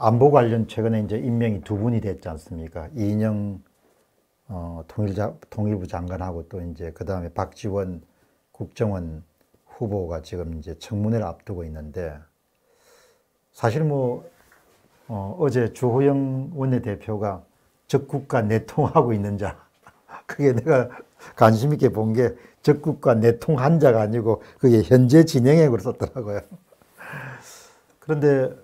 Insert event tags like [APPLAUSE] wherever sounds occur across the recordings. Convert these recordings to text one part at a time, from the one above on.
안보 관련 최근에 이제 임명이 두 분이 됐지 않습니까? 이인영 어, 통일자, 통일부 장관하고 또 이제 그 다음에 박지원 국정원 후보가 지금 이제 청문회를 앞두고 있는데 사실 뭐 어, 제 주호영 원내대표가 적국과 내통하고 있는 자 [LAUGHS] 그게 내가 관심 있게 본 게 적국과 내통한 자가 아니고 그게 현재 진행에그로었더라고요 그런데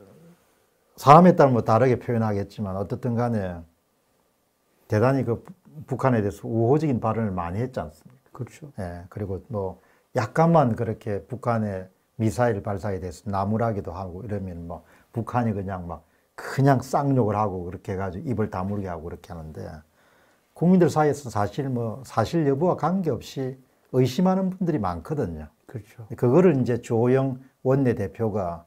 사람에 따라 뭐 다르게 표현하겠지만 어떻든 간에 대단히 그 북한에 대해서 우호적인 발언을 많이 했지 않습니까? 그렇죠. 예. 그리고 뭐 약간만 그렇게 북한의 미사일 발사에 대해서 나무라기도 하고 이러면 뭐 북한이 그냥 막 그냥 쌍욕을 하고 그렇게 해가지고 입을 다물게 하고 그렇게 하는데 국민들 사이에서 사실 뭐 사실 여부와 관계없이 의심하는 분들이 많거든요. 그렇죠. 그거를 이제 조영 원내대표가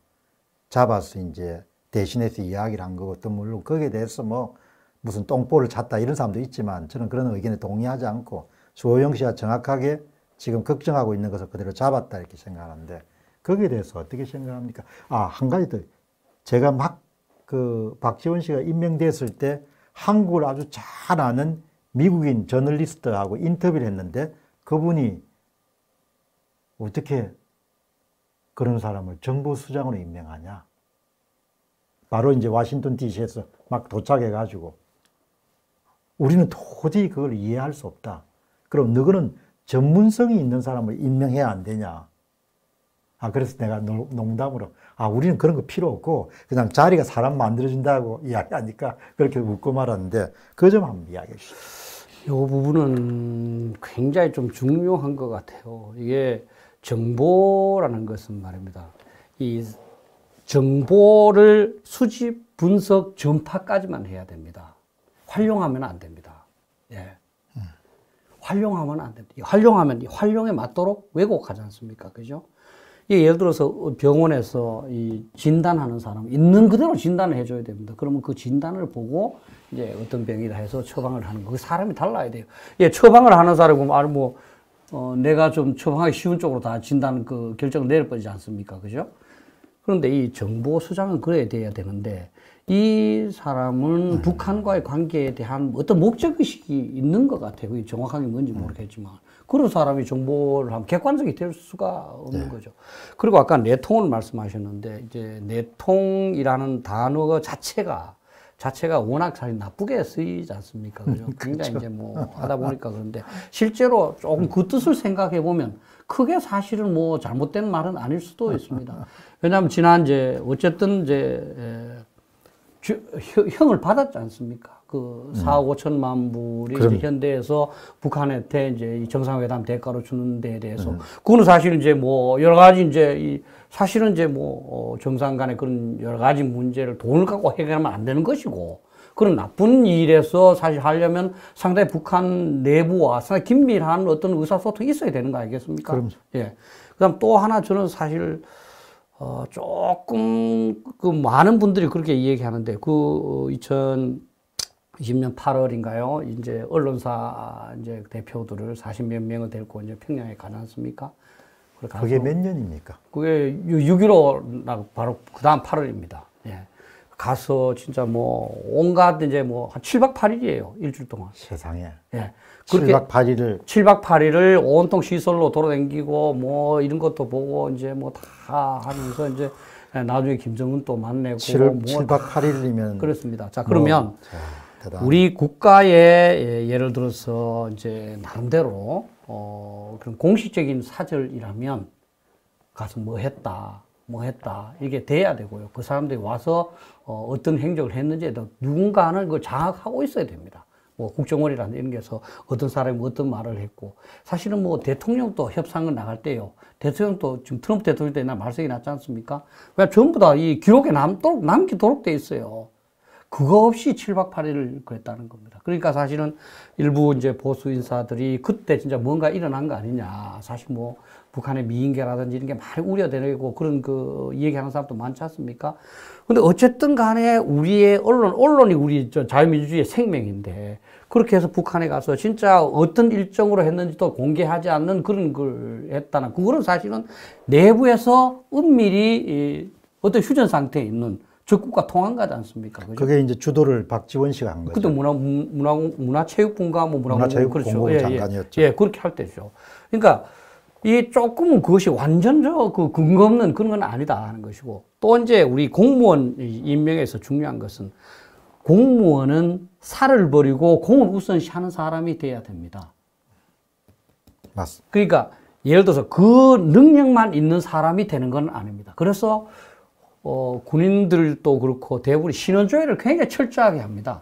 잡아서 이제 대신해서 이야기를 한 것도 물론 거기에 대해서 뭐 무슨 똥볼을 찾다 이런 사람도 있지만 저는 그런 의견에 동의하지 않고 수호영 씨가 정확하게 지금 걱정하고 있는 것을 그대로 잡았다 이렇게 생각하는데 거기에 대해서 어떻게 생각합니까? 아, 한 가지 더. 제가 막 그 박지원 씨가 임명됐을 때 한국을 아주 잘 아는 미국인 저널리스트하고 인터뷰를 했는데 그분이 어떻게 그런 사람을 정부 수장으로 임명하냐. 바로 이제 와싱턴 DC에서 막 도착해 가지고 우리는 도저히 그걸 이해할 수 없다. 그럼 너희는 전문성이 있는 사람을 임명해야 안 되냐? 아, 그래서 내가 농담으로, 아, 우리는 그런 거 필요 없고, 그냥 자리가 사람 만들어준다고 [LAUGHS] 이야기하니까 그렇게 웃고 말았는데, 그 점 한번 이야기해 주시죠. 요 부분은 굉장히 좀 중요한 것 같아요. 이게 정보라는 것은 말입니다. 이 정보를 수집, 분석, 전파까지만 해야 됩니다. 활용하면 안 됩니다. 예. 활용하면 안 됩니다. 활용하면 활용에 맞도록 왜곡하지 않습니까? 그죠? 예, 를 들어서 병원에서 이 진단하는 사람 있는 그대로 진단을 해줘야 됩니다. 그러면 그 진단을 보고 이제 어떤 병이라 해서 처방을 하는 거. 그 사람이 달라야 돼요. 예, 처방을 하는 사람 보면 아뭐 어, 내가 좀 처방하기 쉬운 쪽으로 다 진단 그 결정을 내릴 뻔이지 않습니까? 그죠? 그런데 이 정보 수장은 그래야 돼야 되는데 이 사람은 음. 북한과의 관계에 대한 어떤 목적의식이 있는 것 같아요. 정확하게 뭔지 네. 모르겠지만. 그런 사람이 정보를 하면 객관적이 될 수가 없는 네. 거죠. 그리고 아까 내통을 말씀하셨는데, 이제 내통이라는 단어 자체가, 자체가 워낙 잘 나쁘게 쓰이지 않습니까? 그죠? [LAUGHS] 렇 그렇죠. 굉장히 그 이제 뭐 하다 보니까 그런데 실제로 조금 그 뜻을 생각해 보면 크게 사실은 뭐 잘못된 말은 아닐 수도 있습니다. 왜냐하면 지난 이제 어쨌든 이제 주, 형을 받았지 않습니까? 그 4억 음. 5천만 불이 그 현대에서 북한한테 이제 정상회담 대가로 주는 데에 대해서 음. 그거는 사실 이제 뭐 여러 가지 이제 이 사실은 이제 뭐 어, 정상 간의 그런 여러 가지 문제를 돈을 갖고 해결하면 안 되는 것이고 그런 나쁜 일에서 사실 하려면 상당히 북한 내부와 상당히 긴밀한 어떤 의사소통이 있어야 되는 거 아니겠습니까? 그럼. 예. 그다음 또 하나 저는 사실 어, 조금 그 많은 분들이 그렇게 이야기하는데 그 2020년 어, 8월인가요? 이제 언론사 아, 이제 대표들을 40몇 명을 데리고 이제 평양에 가지 않습니까? 그게 몇 년입니까? 그게 6.15 바로 그 다음 8월입니다. 예. 가서 진짜 뭐 온갖 이제 뭐한 7박 8일이에요. 일주일 동안. 세상에. 예. 7박 8일을 7박 8일을 온통 시설로 돌아다니고 뭐 이런 것도 보고 이제 뭐 다 하면서 이제 나중에 김정은 또만내고 7, 뭐 7박 8일이면 그렇습니다. 자, 그러면 뭐, 우리 국가의 예, 예를 들어서 이제 나름대로 어 그런 공식적인 사절이라면 가서 뭐 했다. 뭐 했다. 이게 돼야 되고요. 그 사람들이 와서 어, 어떤 행적을 했는지에 대 누군가는 그걸 장악하고 있어야 됩니다. 뭐 국정원이라는 이런 데서 어떤 사람이 뭐 어떤 말을 했고 사실은 뭐 대통령도 협상을 나갈 때요. 대통령도 지금 트럼프 대통령 때나 말썽이 났지 않습니까? 왜 전부 다 이 기록에 남도록 남기도록 돼 있어요. 그거 없이 7박 8일을 그랬다는 겁니다. 그러니까 사실은 일부 이제 보수 인사들이 그때 진짜 뭔가 일어난 거 아니냐. 사실 뭐 북한의 미인계라든지 이런 게 많이 우려되고 그런 그 얘기하는 사람도 많지 않습니까? 근데 어쨌든 간에 우리의 언론, 언론이 우리 자유민주주의의 생명인데 그렇게 해서 북한에 가서 진짜 어떤 일정으로 했는지도 공개하지 않는 그런 걸 했다는 그거는 사실은 내부에서 은밀히 어떤 휴전 상태에 있는 적국과 통한 거지 않습니까? 그죠? 그게 이제 주도를 박지원 씨가 한 거죠. 그때 문화 문화 문화체육부가뭐 문화체육부 문 그렇죠. 뭐 예, 예. 장관이었죠. 예, 예, 그렇게 할 때죠. 그러니까 이 조금 그것이 완전 저그 근거 없는 그런 건 아니다 하는 것이고 또 이제 우리 공무원 임명에서 중요한 것은 공무원은 살을 버리고 공을 우선시 하는 사람이 돼야 됩니다. 맞습니다. 그러니까 예를 들어서 그 능력만 있는 사람이 되는 건 아닙니다. 그래서 어, 군인들도 그렇고 대부분 신원조회를 굉장히 철저하게 합니다.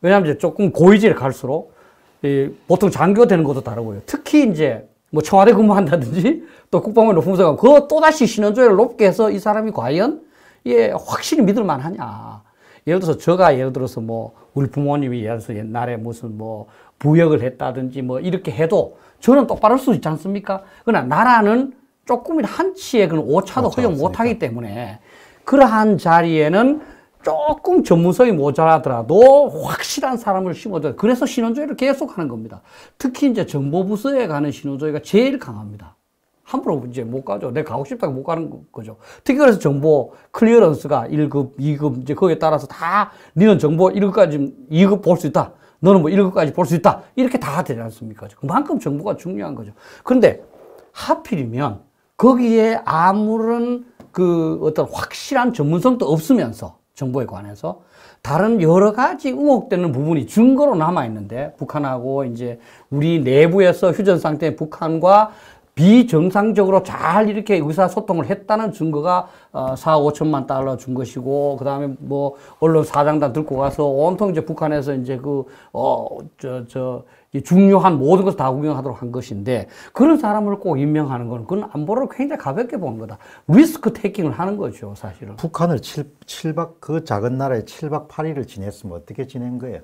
왜냐하면 이제 조금 고위직에 갈수록 이, 보통 장교 되는 것도 다르고요. 특히 이제 뭐 청와대 근무한다든지 [LAUGHS] 또 국방부 높은 부서가 그거 또다시 신원조회를 높게 해서 이 사람이 과연 예, 확실히 믿을 만하냐. 예를 들어서 저가 예를 들어서 뭐 우리 부모님이 예를 들어서 옛날에 무슨 뭐 부역을 했다든지 뭐 이렇게 해도 저는 똑바로 할 수 있지 않습니까? 그러나 나라는 조금이라도 한치의 그런 오차도 허용 못하기 때문에 그러한 자리에는 조금 전문성이 모자라더라도 확실한 사람을 심어줘야 돼. 그래서 신원조회를 계속 하는 겁니다. 특히 이제 정보부서에 가는 신원조회가 제일 강합니다. 함부로 이제 못 가죠. 내가 가고 싶다고 못 가는 거죠. 특히 그래서 정보 클리어런스가 1급, 2급, 이제 거기에 따라서 다 니는 정보 1급까지, 2급 볼 수 있다. 너는 뭐 1급까지 볼 수 있다. 이렇게 다 되지 않습니까? 그만큼 정보가 중요한 거죠. 그런데 하필이면 거기에 아무런 그 어떤 확실한 전문성도 없으면서 정보에 관해서 다른 여러 가지 의혹되는 부분이 증거로 남아 있는데 북한하고 이제 우리 내부에서 휴전 상태 북한과 비정상적으로 잘 이렇게 의사소통을 했다는 증거가 어, 4, 5천만 달러 준 것이고, 그 다음에 뭐, 언론 사장단 들고 가서 온통 이제 북한에서 이제 그, 어, 저, 저, 중요한 모든 것을 다 구경하도록 한 것인데, 그런 사람을 꼭 임명하는 건, 그건 안보를 굉장히 가볍게 본 거다. 리스크 테킹을 하는 거죠, 사실은. 북한을 칠칠박그 작은 나라에 칠박팔일을 지냈으면 어떻게 지낸 거예요?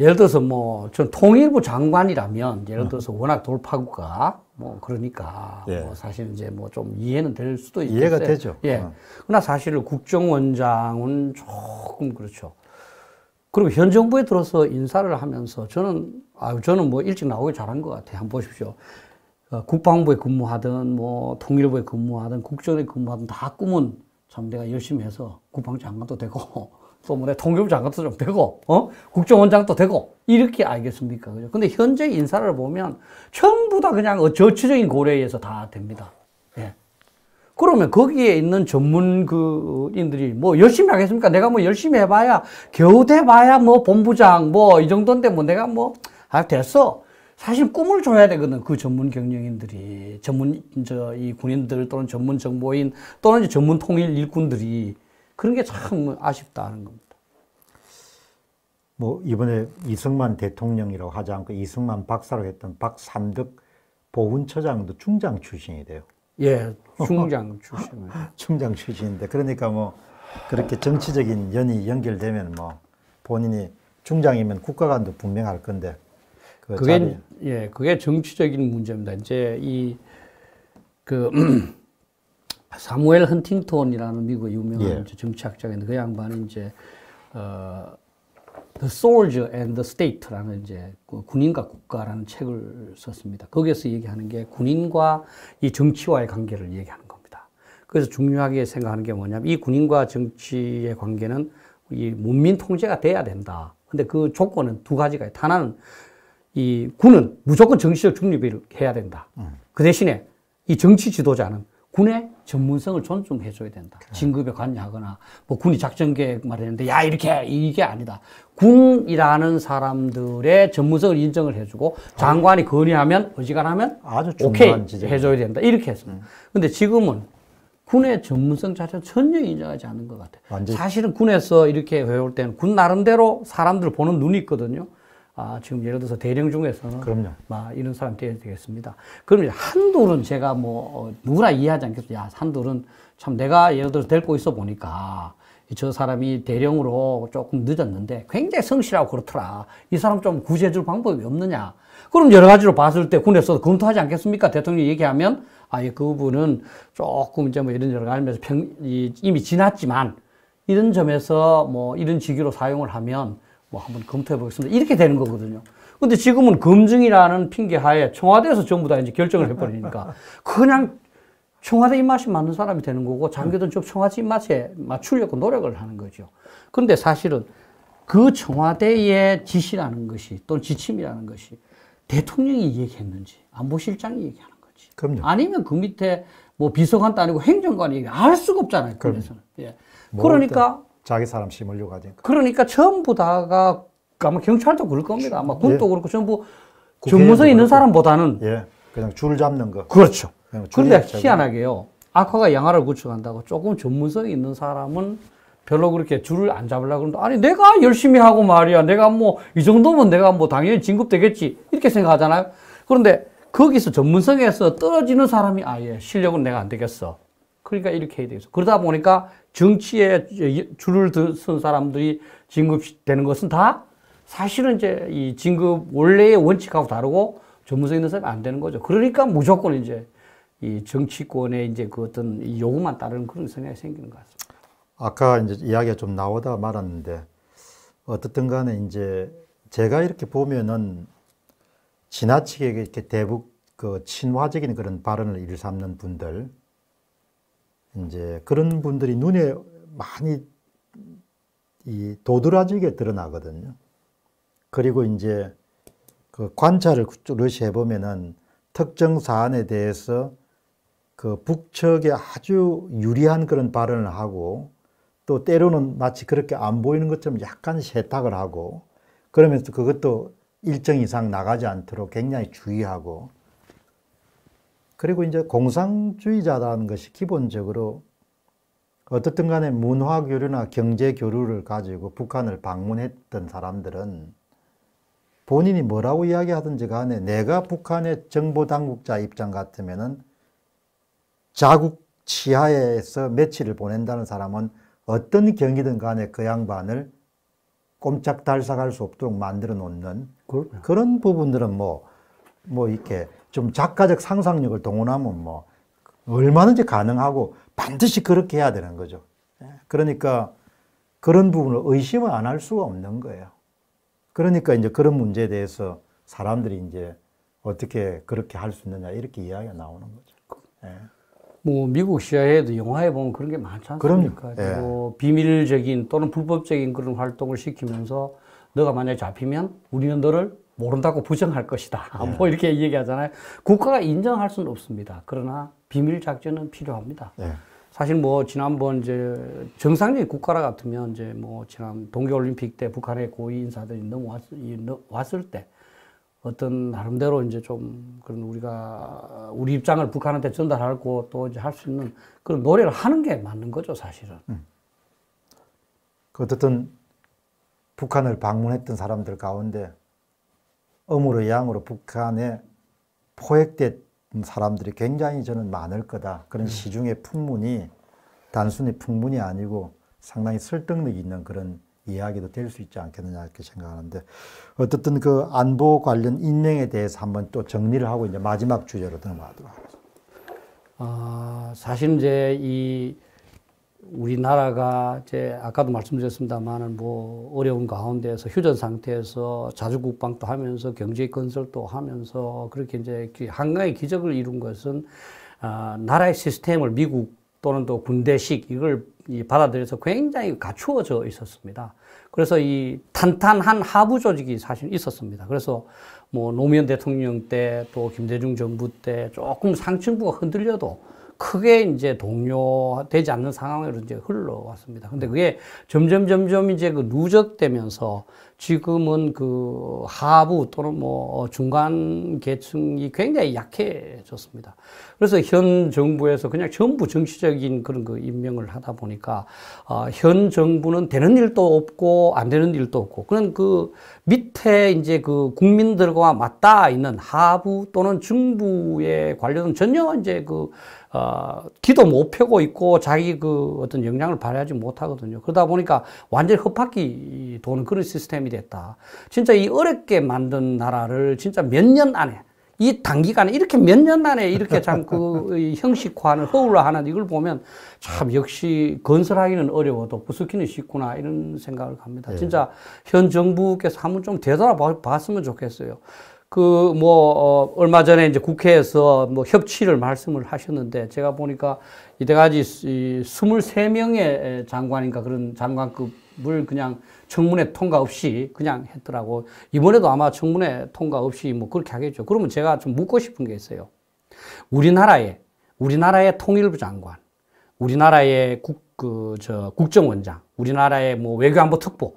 예를 들어서 뭐, 전 통일부 장관이라면, 예를 들어서 워낙 돌파구가, 뭐, 그러니까, 예. 뭐 사실 이제 뭐 좀 이해는 될 수도 있겠어요. 이해가 되죠. 예. 어. 그러나 사실 국정원장은 조금 그렇죠. 그리고 현 정부에 들어서 인사를 하면서 저는, 아 저는 뭐 일찍 나오길 잘한 것 같아요. 한번 보십시오. 어, 국방부에 근무하든, 뭐, 통일부에 근무하든, 국정에 근무하든 다 꿈은 참 내가 열심히 해서 국방장관도 되고, 또 뭐냐 통계부 장관도 좀 되고 어 국정원장도 되고 이렇게 알겠습니까 그죠 근데 현재 인사를 보면 전부 다 그냥 어, 저치적인 고려에서 다 됩니다 예 그러면 거기에 있는 전문 그인들이 뭐 열심히 하겠습니까 내가 뭐 열심히 해봐야 겨우 돼봐야 뭐 본부장 뭐 이 정도인데 뭐 내가 뭐 아 됐어 사실 꿈을 줘야 되거든 그 전문 경영인들이 전문 저 이 군인들 또는 전문 정보인 또는 전문 통일 일꾼들이 그런 게 참 아쉽다는 겁니다. 뭐 이번에 이승만 대통령이라고 하지 않고 이승만 박사로 했던 박삼득 보훈처장도 중장 출신이 돼요. 예, 중장 출신. 중장 출신인데 그러니까 뭐 그렇게 정치적인 연이 연결되면 뭐 본인이 중장이면 국가관도 분명할 건데 그 그게 자리... 예, 그게 정치적인 문제입니다. 이제 이그 [CLEARS THROAT] 사무엘 헌팅턴이라는 미국 의 유명한 예. 정치학자인데 그양반은 이제 어, The Soldier and the State라는 이제 그 군인과 국가라는 책을 썼습니다. 거기에서 얘기하는 게 군인과 이 정치와의 관계를 얘기하는 겁니다. 그래서 중요하게 생각하는 게 뭐냐면 이 군인과 정치의 관계는 이 문민 통제가 돼야 된다. 근데 그 조건은 두 가지가 있다. 하나는 이 군은 무조건 정치적 중립을 해야 된다. 음. 그 대신에 이 정치 지도자는 군의 전문성을 존중해줘야 된다. 그래. 그렇죠. 진급에 관여하거나, 뭐 군이 작전 계획 말했는데, 야, 이렇게, 이게 아니다. 군이라는 사람들의 전문성을 인정을 해주고, 장관이 건의하면, 어지간하면, 아주 오케이, 지점. 해줘야 된다. 이렇게 했습니다. 음. 근데 지금은 군의 전문성 자체를 전혀 인정하지 않는 것 같아요. 완전 사실은 군에서 이렇게 외울 때는 군 나름대로 사람들을 보는 눈이 있거든요. 아, 지금 예를 들어서 대령 중에서는 그럼요. 막 이런 사람 돼야 되겠습니다. 그럼 한둘은 제가 뭐 어, 누구나 이해하지 않겠어. 야, 한둘은 참 내가 예를 들어서 데리고 있어 보니까 저 사람이 대령으로 조금 늦었는데 굉장히 성실하고 그렇더라. 이 사람 좀 구제해줄 방법이 없느냐. 그럼 여러 가지로 봤을 때 군에서 검토하지 않겠습니까? 대통령 얘기하면 아, 예, 그분은 조금 이제 뭐 이런 여러 가지면서 평, 이, 이미 지났지만 이런 점에서 뭐 이런 직위로 사용을 하면 뭐 한번 검토해 보겠습니다. 이렇게 되는 거거든요. 근데 지금은 검증이라는 핑계 하에 청와대에서 전부 다 이제 결정을 해버리니까 [LAUGHS] 그냥 청와대 입맛이 맞는 사람이 되는 거고 장교든좀 청와대 입맛에 맞추려고 노력을 하는 거죠. 근데 사실은 그 청와대의 지시라는 것이 또는 지침이라는 것이 대통령이 얘기했는지 안보실장이 얘기하는 거지. 그럼요. 아니면 그 밑에 뭐 비서관도 아니고 행정관이 얘기할 수가 없잖아요. 그래서는. 예. 뭐 그러니까 자기 사람 심으려고 하니까. 그러니까 전부 다가 아마 경찰도 그럴 겁니다. 아마 군도 예. 그렇고 전부 전문성 있는 사람보다는 예. 그냥 줄 잡는 거. 그렇죠. 그런데 희한하게요. 아화가 양화를 구축한다고 조금 전문성이 있는 사람은 별로 그렇게 줄을 안 잡으려고 그러는데 아니 내가 열심히 하고 말이야. 내가 뭐 이 정도면 내가 뭐 당연히 진급되겠지. 이렇게 생각하잖아요. 그런데 거기서 전문성에서 떨어지는 사람이 아예 실력은 내가 안 되겠어. 그러니까 이렇게 해야 되겠어. 그러다 보니까 정치에 줄을 든 사람들이 진급되는 것은 다 사실은 이제 이 진급 원래의 원칙하고 다르고 전문성 있는 사람이 안 되는 거죠. 그러니까 무조건 이제 이 정치권의 이제 그 어떤 요구만 따르는 그런 성향이 생기는 것 같습니다. 아까 이제 이야기가 좀 나오다 말았는데 어떻든 간에 이제 제가 이렇게 보면은 지나치게 이렇게 대북 그 친화적인 그런 발언을 일삼는 분들 이제 그런 분들이 눈에 많이 이 도드라지게 드러나거든요. 그리고 이제 그 관찰을 쭈르시 해보면은 특정 사안에 대해서 그 북측에 아주 유리한 그런 발언을 하고 또 때로는 마치 그렇게 안 보이는 것처럼 약간 세탁을 하고 그러면서 그것도 일정 이상 나가지 않도록 굉장히 주의하고 그리고 이제 공상주의자라는 것이 기본적으로 어떻든 간에 문화 교류나 경제 교류를 가지고 북한을 방문했던 사람들은 본인이 뭐라고 이야기하든지 간에 내가 북한의 정보 당국자 입장 같으면은 자국 지하에서 며칠을 보낸다는 사람은 어떤 경기든 간에 그 양반을 꼼짝 달싹할 수 없도록 만들어 놓는 그렇구나. 그런 부분들은 뭐, 뭐 이렇게 좀 작가적 상상력을 동원하면 뭐 얼마든지 가능하고 반드시 그렇게 해야 되는 거죠. 예. 그러니까 그런 부분을 의심을 안 할 수가 없는 거예요. 그러니까 이제 그런 문제에 대해서 사람들이 이제 어떻게 그렇게 할 수 있느냐 이렇게 이야기가 나오는 거죠. 예. 뭐 미국 시야에도 영화에 보면 그런 게 많지 않습니까? 예. 비밀적인 또는 불법적인 그런 활동을 시키면서 너가 만약 잡히면 우리는 너를 모른다고 부정할 것이다. 네. [LAUGHS] 뭐 예. 이렇게 얘기하잖아요. 국가가 인정할 수는 없습니다. 그러나 비밀 작전은 필요합니다. 네. 사실 뭐 지난번 이제 정상적인 국가라 같으면 이제 뭐 지난 동계올림픽 때 북한의 고위 인사들이 넘어왔을 때 어떤 나름대로 이제 좀 그런 우리가 우리 입장을 북한한테 전달하고 또 이제 할 수 있는 그런 노래를 하는 게 맞는 거죠 사실은. 음. 그 어쨌든 북한을 방문했던 사람들 가운데 음으로 양으로 북한에 포획된 사람들이 굉장히 저는 많을 거다. 그런 음. 시중의 풍문이 단순히 풍문이 아니고 상당히 설득력 있는 그런 이야기도 될 수 있지 않겠느냐 이렇게 생각하는데 어떻든그 안보 관련 인명에 대해서 한번 또 정리를 하고 이제 마지막 주제로 넘어가도록 하겠습니다. 아, 사실 이제 이 우리나라가 이제 아까도 말씀드렸습니다만은 뭐 어려운 가운데에서 휴전 상태에서 자주 국방도 하면서 경제 건설도 하면서 그렇게 이제 한강의 기적을 이룬 것은 아, 나라의 시스템을 미국 또는 또 군대식 이걸 받아들여서 굉장히 갖추어져 있었습니다. 그래서 이 탄탄한 하부 조직이 사실 있었습니다. 그래서 뭐 노무현 대통령 때 또 김대중 정부 때 조금 상층부가 흔들려도 크게 이제 동요되지 않는 상황으로 이제 흘러왔습니다. 근데 그게 점점 점점 이제 그 누적되면서 지금은 그 하부 또는 뭐 어, 중간 계층이 굉장히 약해졌습니다. 그래서 현 정부에서 그냥 전부 정치적인 그런 그 임명을 하다 보니까 어, 현 정부는 되는 일도 없고 안 되는 일도 없고 그런 그 밑에 이제 그 국민들과 맞닿아 있는 하부 또는 중부에 관련은 전혀 이제 그 어, 기도 못 펴고 있고 자기 그 어떤 역량을 발휘하지 못하거든요. 그러다 보니까 완전히 헛바퀴 도는 그런 시스템이 됐다. 진짜 이 어렵게 만든 나라를 진짜 몇 년 안에 이 단기간에 이렇게 몇 년 안에 이렇게 참 그 [LAUGHS] 형식화하는 허울화하는 이걸 보면 참 역시 건설하기는 어려워도 부수기는 쉽구나 이런 생각을 합니다. 네. 예. 진짜 현 정부께서 한번 좀 되돌아봤으면 좋겠어요. 그뭐 어, 얼마 전에 이제 국회에서 뭐 협치를 말씀을 하셨는데 제가 보니까 이때까지 23명의 장관인가 그런 장관급을 그냥 청문회 통과 없이 그냥 했더라고. 이번에도 아마 청문회 통과 없이 뭐 그렇게 하겠죠. 그러면 제가 좀 묻고 싶은 게 있어요. 우리나라에 우리나라의 통일부 장관, 우리나라의 국, 그, 저, 국정원장, 우리나라의 뭐 외교안보 특보,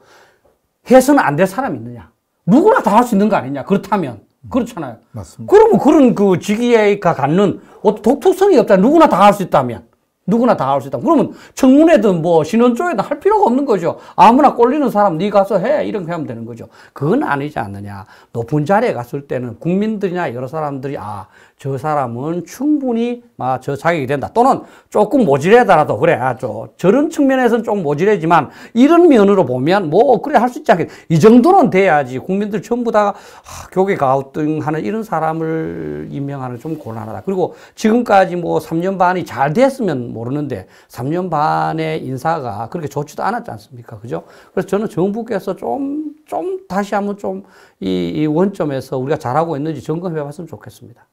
해서는 안 될 사람이 있느냐? 누구나 다 할 수 있는 거 아니냐. 그렇다면. 음. 그렇잖아요. 맞습니다. 그러면 그런 그 직위가 갖는 어떤 독특성이 없다. 누구나 다 할 수 있다면. 누구나 다 할 수 있다. 그러면 청문회든 뭐 신원조회든 할 필요가 없는 거죠. 아무나 꼴리는 사람 네 가서 해 이렇게 하면 되는 거죠. 그건 아니지 않느냐. 높은 자리에 갔을 때는 국민들이나 여러 사람들이 아저 사람은 충분히 아, 저 자격이 된다. 또는 조금 모질하더라도 그래. 아, 저, 저런 측면에서는 좀 모질하지만 이런 면으로 보면 뭐 그래 할 수 있지 않겠. 이 정도는 돼야지 국민들 전부 다 아, 교계 가우등하는 이런 사람을 임명하는 좀 곤란하다. 그리고 지금까지 뭐 3년 반이 잘 됐으면 모르는데 3년 반의 인사가 그렇게 좋지도 않았지 않습니까? 그죠? 그래서 저는 정부께서 좀, 좀 다시 한번 좀이 이 원점에서 우리가 잘하고 있는지 점검해 봤으면 좋겠습니다.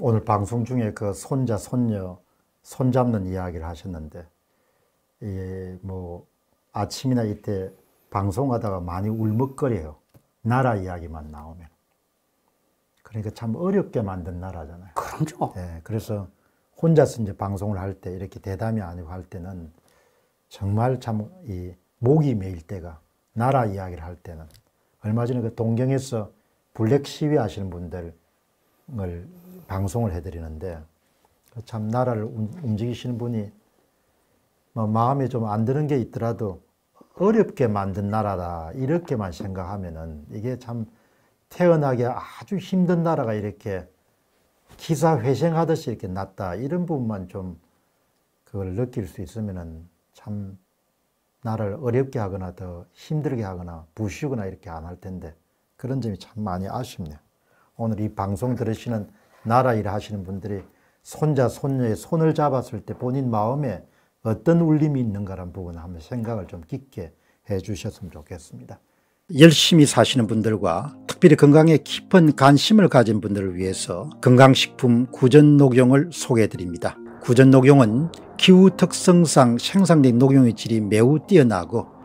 오늘 방송 중에 그 손자, 손녀, 손잡는 이야기를 하셨는데, 예, 뭐, 아침이나 이때 방송하다가 많이 울먹거려요. 나라 이야기만 나오면. 그러니까 참 어렵게 만든 나라잖아요. 그럼죠. 예, 그래서 혼자서 이제 방송을 할 때, 이렇게 대담이 아니고 할 때는 정말 참 이 목이 메일 때가, 나라 이야기를 할 때는. 얼마 전에 그 동경에서 블랙 시위 하시는 분들을 방송을 해드리는데 참 나라를 움직이시는 분이 뭐 마음에 좀 안 드는 게 있더라도 어렵게 만든 나라다 이렇게만 생각하면은 이게 참 태어나기 아주 힘든 나라가 이렇게 기사회생하듯이 이렇게 났다 이런 부분만 좀 그걸 느낄 수 있으면은 참 나를 어렵게 하거나 더 힘들게 하거나 부시거나 이렇게 안 할 텐데 그런 점이 참 많이 아쉽네요. 오늘 이 방송 들으시는 나라 일 하시는 분들이 손자, 손녀의 손을 잡았을 때 본인 마음에 어떤 울림이 있는가라는 부분 을 한번 생각을 좀 깊게 해 주셨으면 좋겠습니다. 열심히 사시는 분들과 특별히 건강에 깊은 관심을 가진 분들을 위해서 건강식품 구전 녹용을 소개해 드립니다. 구전 녹용은 기후 특성상 생산된 녹용의 질이 매우 뛰어나고